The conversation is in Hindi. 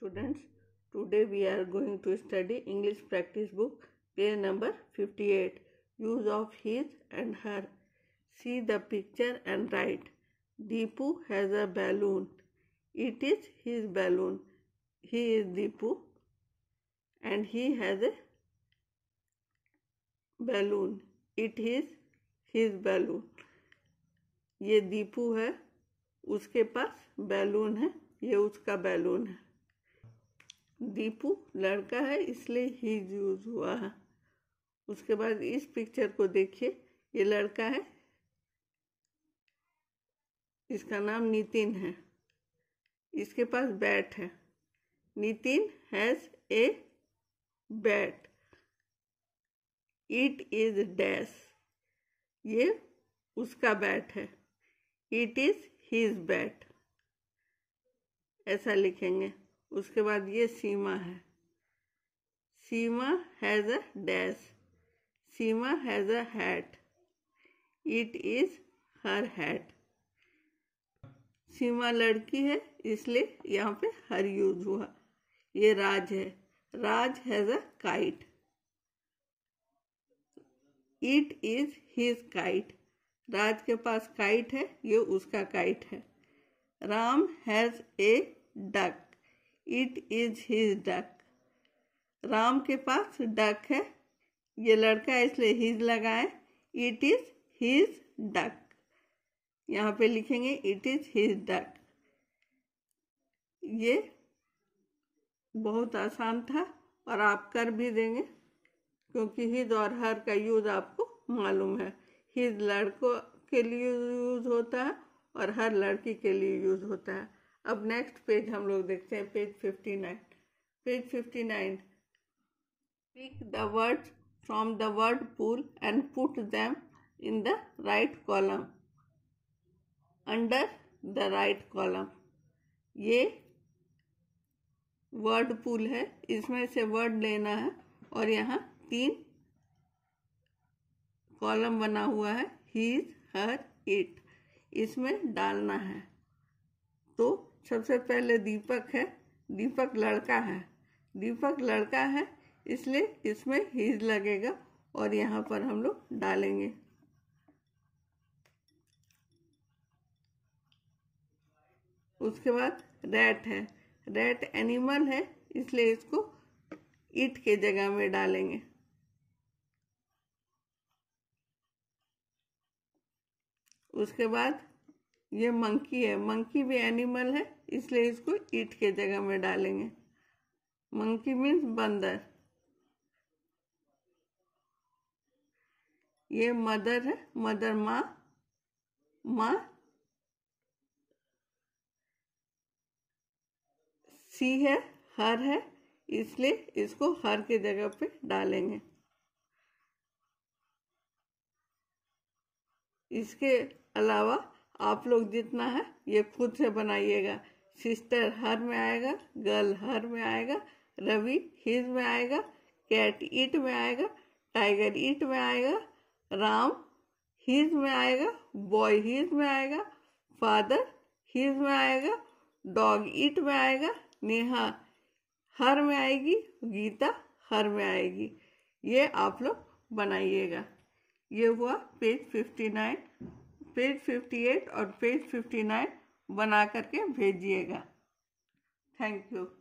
students today we are going to study english practice book page number 58 use of his and her see the picture and write deepu has a balloon it is his balloon he is deepu and he has a balloon it is his balloon ये दीपू है उसके पास बैलून है ये उसका बैलून है दीपू लड़का है इसलिए ही यूज हुआ है उसके बाद इस पिक्चर को देखिए ये लड़का है इसका नाम नितिन है इसके पास बैट है Nitin has a bat it is dash ये उसका बैट है इट इज हीज बैट ऐसा लिखेंगे उसके बाद ये सीमा है Seema has a dash Seema has a hat it is her hat Seema लड़की है इसलिए यहाँ पे हर यूज हुआ ये राज है Raj has a kite it is his kite Raj के पास काइट है ये उसका काइट है Ram has a duck it is his duck Ram के पास डक है ये लड़का इसलिए हिज लगाए इट इज हिज डक यहाँ पे लिखेंगे इट इज हिज डक ये बहुत आसान था और आप कर भी देंगे क्योंकि हिज और हर का यूज आपको मालूम है हिज लड़कों के लिए यूज होता है और हर लड़की के लिए यूज होता है अब नेक्स्ट पेज हम लोग देखते हैं page fifty nine page fifty nine pick the words from the word pool and put them in the right column under the right column ये वर्ड पूल है इसमें से वर्ड लेना है और यहाँ तीन कॉलम बना हुआ है हीज हर इट इसमें डालना है तो सबसे पहले दीपक है दीपक लड़का है दीपक लड़का है इसलिए इसमें हीज लगेगा और यहाँ पर हम लोग डालेंगे उसके बाद रेट है रेट एनिमल है इसलिए इसको ईट के जगह में डालेंगे उसके बाद ये मंकी है मंकी भी एनिमल है इसलिए इसको ईट के जगह में डालेंगे मंकी मीन्स बंदर ये मदर है मदर माँ माँ सी है हर है इसलिए इसको हर के जगह पे डालेंगे इसके अलावा आप लोग जितना है ये खुद से बनाइएगा सिस्टर हर में आएगा गर्ल हर में आएगा रवि हिज में आएगा कैट ईट में आएगा टाइगर ईट में आएगा राम हिज में आएगा बॉय हिज में आएगा फादर हिज में आएगा डॉग ईट में आएगा नेहा हर में आएगी गीता हर में आएगी ये आप लोग बनाइएगा ये हुआ पेज फिफ्टी नाइन पेज 58 और पेज 59 बना करके भेजिएगा थैंक यू